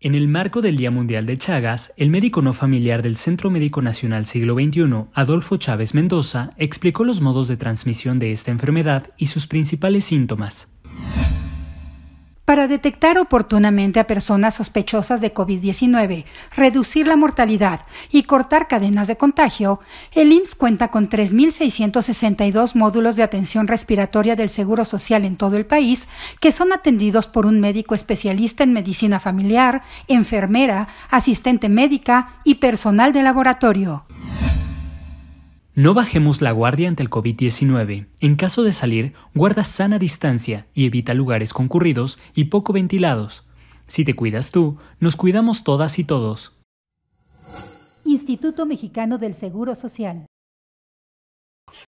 En el marco del Día Mundial de Chagas, el médico no familiar del Centro Médico Nacional Siglo XXI, Adolfo Chávez Mendoza, explicó los modos de transmisión de esta enfermedad y sus principales síntomas para detectar oportunamente a personas sospechosas de COVID-19, reducir la mortalidad y cortar cadenas de contagio, el IMSS cuenta con 3.662 módulos de atención respiratoria del Seguro Social en todo el país, que son atendidos por un médico especialista en medicina familiar, enfermera, asistente médica y personal de laboratorio. No bajemos la guardia ante el COVID-19. En caso de salir, guarda sana distancia y evita lugares concurridos y poco ventilados. Si te cuidas tú, nos cuidamos todas y todos. Instituto Mexicano del Seguro Social.